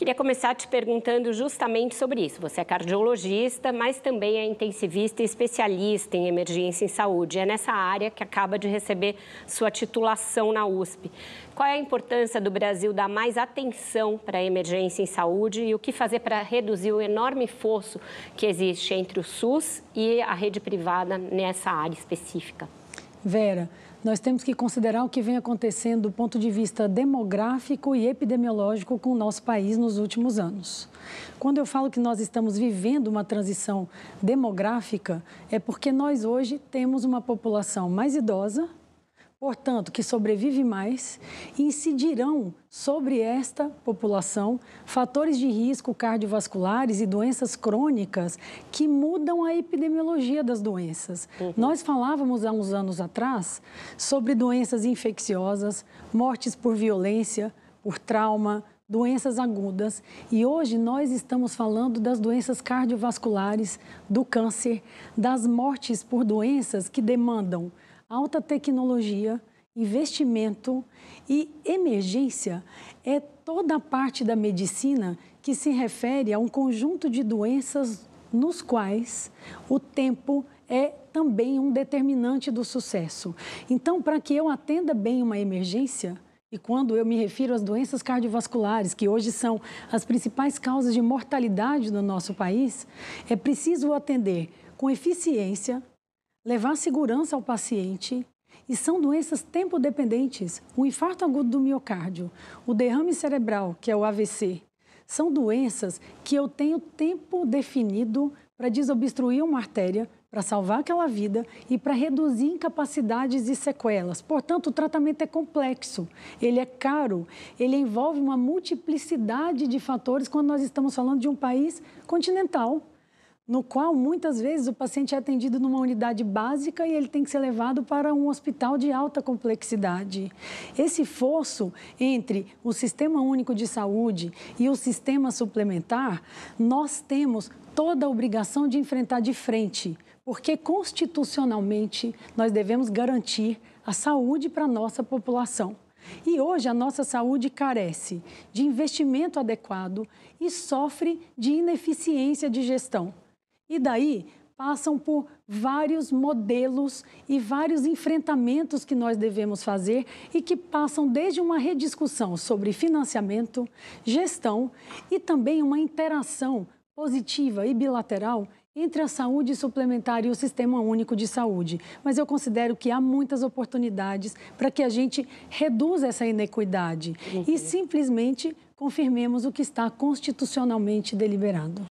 Queria começar te perguntando justamente sobre isso. Você é cardiologista, mas também é intensivista e especialista em emergência em saúde. É nessa área que acaba de receber sua titulação na USP. Qual é a importância do Brasil dar mais atenção para a emergência em saúde e o que fazer para reduzir o enorme fosso que existe entre o SUS e a rede privada nessa área específica? Vera, nós temos que considerar o que vem acontecendo do ponto de vista demográfico e epidemiológico com o nosso país nos últimos anos. Quando eu falo que nós estamos vivendo uma transição demográfica, é porque nós hoje temos uma população mais idosa portanto, que sobrevive mais, incidirão sobre esta população fatores de risco cardiovasculares e doenças crônicas que mudam a epidemiologia das doenças. Uhum. Nós falávamos há uns anos atrás sobre doenças infecciosas, mortes por violência, por trauma, doenças agudas e hoje nós estamos falando das doenças cardiovasculares, do câncer, das mortes por doenças que demandam alta tecnologia, investimento e emergência é toda a parte da medicina que se refere a um conjunto de doenças nos quais o tempo é também um determinante do sucesso. Então, para que eu atenda bem uma emergência, e quando eu me refiro às doenças cardiovasculares, que hoje são as principais causas de mortalidade no nosso país, é preciso atender com eficiência, levar segurança ao paciente. E são doenças tempo-dependentes. O infarto agudo do miocárdio, o derrame cerebral, que é o AVC, são doenças que eu tenho tempo definido para desobstruir uma artéria, para salvar aquela vida e para reduzir incapacidades e sequelas. Portanto, o tratamento é complexo, ele é caro, ele envolve uma multiplicidade de fatores quando nós estamos falando de um país continental no qual muitas vezes o paciente é atendido numa unidade básica e ele tem que ser levado para um hospital de alta complexidade. Esse fosso entre o Sistema Único de Saúde e o sistema suplementar, nós temos toda a obrigação de enfrentar de frente, porque constitucionalmente nós devemos garantir a saúde para a nossa população. E hoje a nossa saúde carece de investimento adequado e sofre de ineficiência de gestão. E daí passam por vários modelos e vários enfrentamentos que nós devemos fazer e que passam desde uma rediscussão sobre financiamento, gestão e também uma interação positiva e bilateral entre a saúde suplementar e o Sistema Único de Saúde. Mas eu considero que há muitas oportunidades para que a gente reduza essa inequidade uhum. e simplesmente confirmemos o que está constitucionalmente deliberado.